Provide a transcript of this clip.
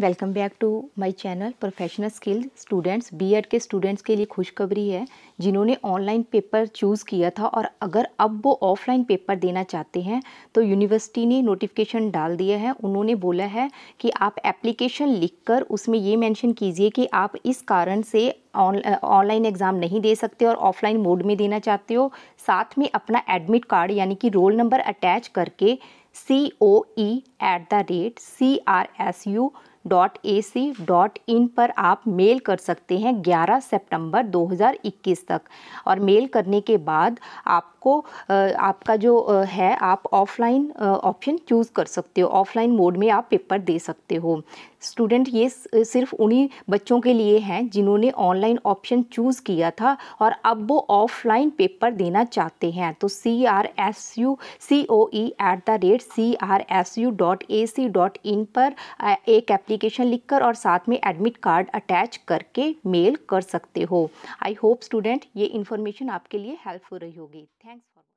welcome back to my channel professional skill students B Ed के students के लिए खुशखबरी है जिन्होंने ऑनलाइन पेपर चूज़ किया था और अगर अब वो ऑफलाइन पेपर देना चाहते हैं तो यूनिवर्सिटी ने नोटिफिकेशन डाल दिया है उन्होंने बोला है कि आप एप्लीकेशन लिखकर उसमें ये मेंशन कीजिए कि आप इस कारण से ऑनलाइन एग्ज़ाम नहीं दे सकते और ऑफलाइन मोड में देना चाहते हो साथ में अपना एडमिट कार्ड यानी कि रोल नंबर अटैच करके C O E at the rate C R S U dot A C dot in पर आप मेल कर सकते हैं 11 सितंबर 2021 तक और मेल करने के बाद आपको आपका जो है आप ऑफलाइन ऑप्शन चूज़ कर सकते हो ऑफलाइन मोड में आप पेपर दे सकते हो स्टूडेंट ये सिर्फ उन्हीं बच्चों के लिए हैं जिन्होंने ऑनलाइन ऑप्शन चूज़ किया था और अब वो ऑफलाइन पेपर देना चाहते हैं तो C R S U C O E at the rate C R S U dot A C dot in पर एक एप्लीकेशन एप्लीकेशन लिखकर और साथ में एडमिट कार्ड अटैच करके मेल कर सकते हो आई होप स्टूडेंट ये इन्फॉर्मेशन आपके लिए हेल्पफुल रही होगी थैंक्स फॉर